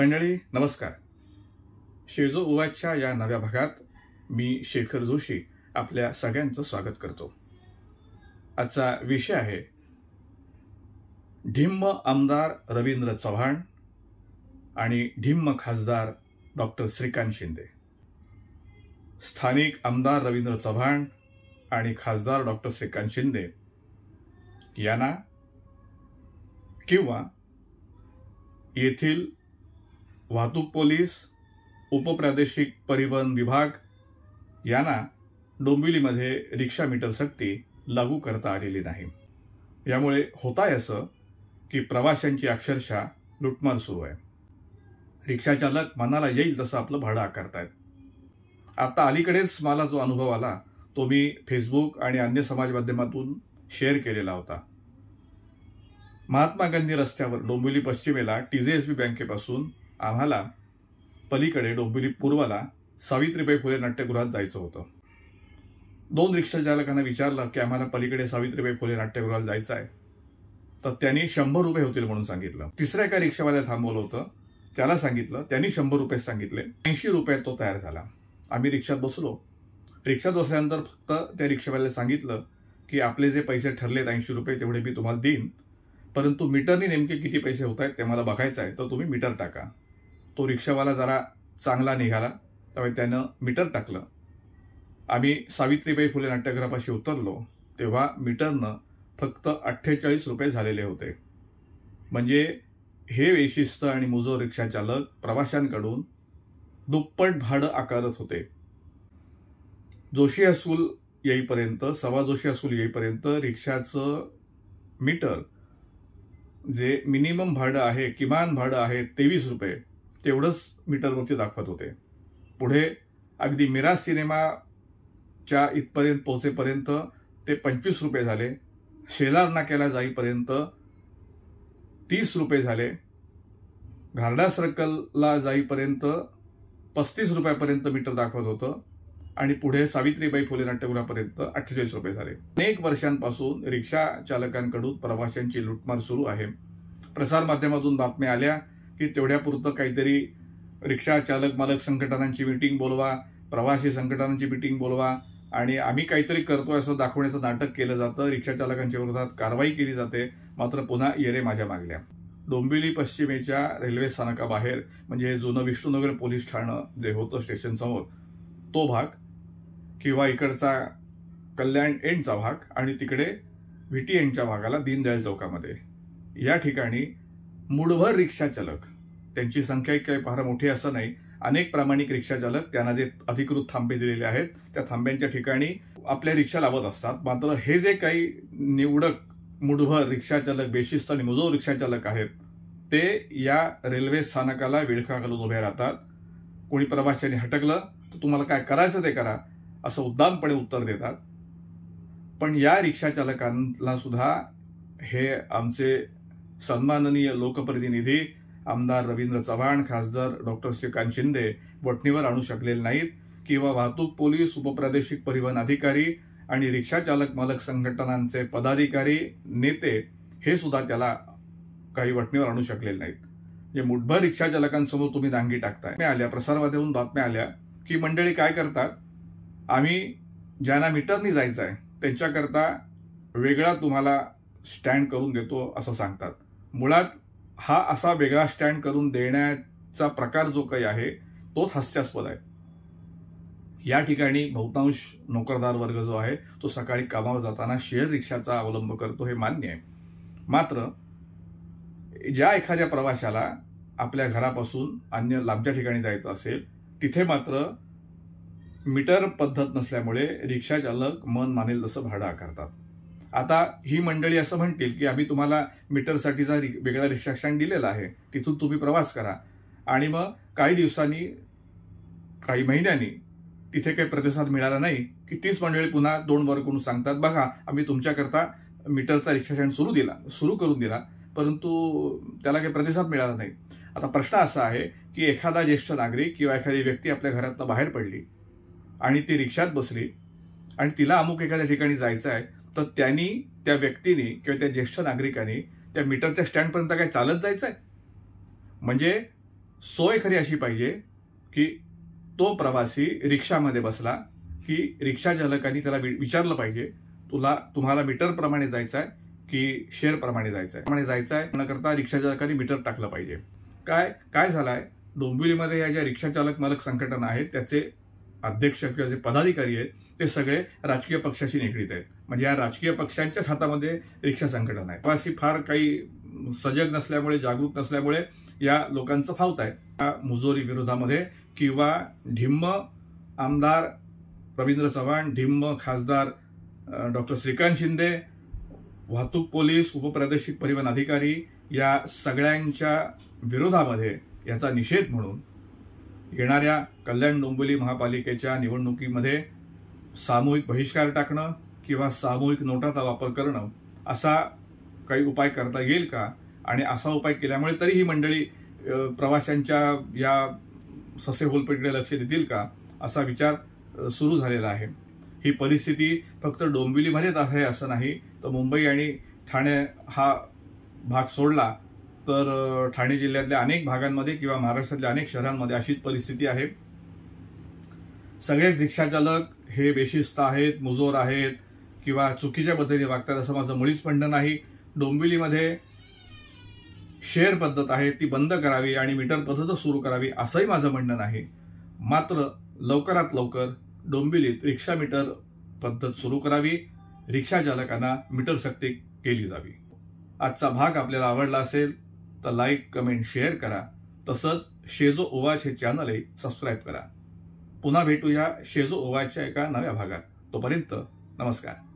मंडळी नमस्कार शेजो उवाच्या या नव्या भागात मी शेखर जोशी आपल्या सगळ्यांचं स्वागत करतो आजचा विषय आहे ढिम्म आमदार रवींद्र चव्हाण आणि ढिम्म खासदार डॉक्टर श्रीकांत शिंदे स्थानिक आमदार रवींद्र चव्हाण आणि खासदार डॉक्टर श्रीकांत शिंदे यांना किंवा येथील वाहतूक पोलीस उपप्रादेशिक परिवहन विभाग यांना डोंबिवलीमध्ये रिक्षा मीटर सक्ती लागू करता आलेली नाही यामुळे होत आहे असं की प्रवाशांची अक्षरशः लुटमार सुरू आहे रिक्षाचालक मनाला येईल तसं आपलं भाडं आकारतायत आता अलीकडेच मला जो अनुभव आला तो मी फेसबुक आणि अन्य समाज माध्यमातून शेअर केलेला होता महात्मा गांधी रस्त्यावर डोंबिवली पश्चिमेला टीजेएसबी बँकेपासून आम्हाला पलीकडे डोंबिवली पूर्वला सावित्रीबाई फुले नाट्यगृहात जायचं होतं दोन रिक्षा चालकांना विचारलं की आम्हाला पलीकडे सावित्रीबाई फुले नाट्यगृहाला जायचं आहे तर त्यांनी शंभर रुपये होतील म्हणून सांगितलं तिसऱ्या एका रिक्षावाल्या थांबवलं होतं त्याला सांगितलं त्यांनी शंभर रुपये सांगितले ऐंशी रुपयात तो तयार झाला आम्ही रिक्षात बसलो रिक्षात बसल्यानंतर फक्त त्या रिक्षावाल्याला सांगितलं की आपले जे पैसे ठरलेत ऐंशी रुपये तेवढे मी तुम्हाला देईन परंतु मीटरने नेमके किती पैसे होत आहेत ते मला बघायचं आहे तर तुम्ही मीटर टाका तो रिक्षावाला जरा चांगला निघाला त्यामुळे त्यानं मीटर टाकलं आम्ही सावित्रीबाई फुले नाट्यगृहापाशी उतरलो तेव्हा मीटरनं फक्त अठ्ठेचाळीस रुपये झालेले होते म्हणजे हे वैशिष्ट्य आणि मुजो रिक्षाचालक प्रवाशांकडून दुप्पट भाडं आकारत होते जोशी असूल येईपर्यंत सवा जोशी असूल येईपर्यंत रिक्षाचं मीटर जे मिनिमम भाडं आहे किमान भाडं आहे तेवीस रुपये तेवढंच मीटरवरती दाखवत होते पुढे अगदी मिराज सिनेमाच्या इथपर्यंत पोहोचेपर्यंत ते पंचवीस रुपये झाले शेलार नाक्याला जाईपर्यंत तीस रुपये झाले घारडा सर्कलला जाईपर्यंत पस्तीस रुपयापर्यंत मीटर दाखवत होतं आणि पुढे सावित्रीबाई फुले नाट्यगृहापर्यंत अठ्ठेचाळीस रुपये झाले अनेक वर्षांपासून रिक्षा चालकांकडून प्रवाशांची लुटमार सुरू आहे प्रसारमाध्यमातून बातम्या आल्या की तेवढ्यापुरतं काहीतरी रिक्षा चालक मालक संघटनांची मिटिंग बोलवा प्रवासी संघटनांची मिटिंग बोलवा आणि आम्ही काहीतरी करतोय असं दाखवण्याचं नाटक केलं जातं रिक्षा चालकांच्या विरोधात कारवाई केली जाते मात्र पुन्हा येरे माझ्या मागल्या डोंबिवली पश्चिमेच्या रेल्वे स्थानकाबाहेर म्हणजे जुनं विष्णुनगर पोलीस ठाणं जे होतं स्टेशनसमोर तो भाग किंवा इकडचा कल्याण एंडचा भाग आणि तिकडे व्ही टी एंडच्या भागाला दीनदयाळ चौकामध्ये या ठिकाणी मुडभर रिक्षाचालक त्यांची संख्या काही फार मोठी असं नाही अनेक प्रामाणिक रिक्षाचालक त्यांना जे अधिकृत थांबे दिलेले आहेत त्या थांब्यांच्या ठिकाणी आपल्या रिक्षा लावत असतात मात्र हे जे काही निवडक रिक्षा रिक्षाचालक बेशिस्त आणि मुजोर रिक्षाचालक आहेत ते या रेल्वे स्थानकाला विळखा घालून उभे राहतात कोणी प्रवाशाने हटकलं तर तुम्हाला काय करायचं ते करा असं उद्दामपणे उत्तर देतात पण या रिक्षाचालकांना सुद्धा हे आमचे सन्माननीय लोकप्रतिनिधी आमदार रवींद्र चव्हाण खासदार डॉक्टर श्रीकांत शिंदे वटणीवर आणू शकलेले नाहीत किंवा वाहतूक पोलीस उपप्रादेशिक परिवहन अधिकारी आणि रिक्षा चालक मालक संघटनांचे पदाधिकारी नेते हे सुद्धा त्याला काही वटणीवर आणू शकलेले नाहीत म्हणजे मुठभर रिक्षा चालकांसमोर तुम्ही दांगी टाकताय आल्या प्रसारवाद्याहून बातम्या आल्या की मंडळी काय करतात आम्ही ज्यांना मीटरनी जायचं आहे त्यांच्याकरता वेगळा तुम्हाला स्टँड करून देतो असं सांगतात मुळात हा असा वेगळा स्टँड करून देण्याचा प्रकार जो काही आहे तोच हास्यास्पद आहे या ठिकाणी बहुतांश नोकरदार वर्ग जो आहे तो सकाळी कामावर जाताना शेअर रिक्षाचा अवलंब करतो हे मान्य आहे मात्र ज्या एखाद्या प्रवाशाला आपल्या घरापासून अन्य लांबच्या ठिकाणी जायचं असेल तिथे मात्र मीटर पद्धत नसल्यामुळे रिक्षाचालक मन मानेल तसं भाडं आकारतात आता ही मंडळी असं म्हणतील की आम्ही तुम्हाला मीटरसाठीचा वेगळा रिस्ट्रक्शन दिलेला आहे तिथून तुम्ही प्रवास करा आणि मग काही दिवसांनी काही महिन्यांनी तिथे काही प्रतिसाद मिळाला नाही की तीच मंडळी पुन्हा दोन करून सांगतात बघा आम्ही तुमच्याकरता मीटरचा रिक्षाशाण सुरू दिला सुरू करून दिला परंतु त्याला काही प्रतिसाद मिळाला नाही आता प्रश्न असा आहे की एखादा ज्येष्ठ नागरिक किंवा एखादी व्यक्ती आपल्या घरातनं बाहेर पडली आणि ती रिक्षात बसली आणि तिला अमुक एखाद्या ठिकाणी जायचं आहे तर त्यांनी त्या व्यक्तीने किंवा त्या ज्येष्ठ नागरिकाने त्या मीटरच्या स्टँडपर्यंत काय चालत जायचं आहे म्हणजे सोय खरी अशी पाहिजे की तो प्रवासी रिक्षामध्ये बसला की रिक्षा चालकांनी त्याला विचारलं पाहिजे तुला तुम्हाला मीटरप्रमाणे जायचं आहे की शेअरप्रमाणे जायचं आहे प्रमाणे जायचं आहे न करता रिक्षा चालकांनी मीटर टाकलं पाहिजे काय काय झालं आहे डोंबिवलीमध्ये या ज्या रिक्षा चालक मालक संघटना आहेत त्याचे अध्यक्ष किंवा जे पदाधिकारी आहेत ते सगळे राजकीय पक्षाशी निगडीत आहेत म्हणजे या राजकीय पक्षांच्याच हातामध्ये रिक्षा संघटना आहे अशी फार काही सजग नसल्यामुळे जागरूक नसल्यामुळे या लोकांचं फावत आहे त्या मुजोरी विरोधामध्ये किंवा ढिम्म आमदार रवींद्र चव्हाण ढिम्म खासदार डॉक्टर श्रीकांत शिंदे वाहतूक पोलीस उपप्रादेशिक परिवहन अधिकारी या सगळ्यांच्या विरोधामध्ये याचा निषेध म्हणून येणाऱ्या कल्याण डोंबिवली महापालिकेच्या निवडणुकीमध्ये सामूहिक बहिष्कार टाकणं किंवा सामूहिक नोटाचा वापर करणं असा काही उपाय करता येईल का आणि असा उपाय केल्यामुळे तरी ही मंडळी प्रवाशांच्या या ससे होलपेटीकडे लक्ष देतील का असा विचार सुरू झालेला आहे ही परिस्थिती फक्त डोंबिवलीमध्येच आहे असं नाही तर मुंबई आणि ठाणे हा भाग सोडला तर ठाणे जिल्ह्यातल्या अनेक भागांमध्ये किंवा महाराष्ट्रातल्या अनेक शहरांमध्ये अशीच परिस्थिती आहे सगळेच रिक्षाचालक हे बेशिस्त आहेत मुजोर आहेत किंवा चुकीच्या पद्धतीने वागतात असं माझं मुळीच म्हणणं नाही डोंबिवलीमध्ये शेअर पद्धत आहे ती बंद करावी आणि मीटर पद्धतच सुरू करावी असंही माझं म्हणणं नाही मात्र लवकरात लवकर डोंबिवलीत रिक्षा मीटर पद्धत सुरू करावी रिक्षाचालकांना मीटर सक्ती केली जावी आजचा भाग आपल्याला आवडला असेल तर लाईक कमेंट शेअर करा तसंच शेजो ओवाच हे चॅनलही सबस्क्राईब करा पुन्हा भेटूया शेजो ओवाच्या एका नव्या भागात तोपर्यंत नमस्कार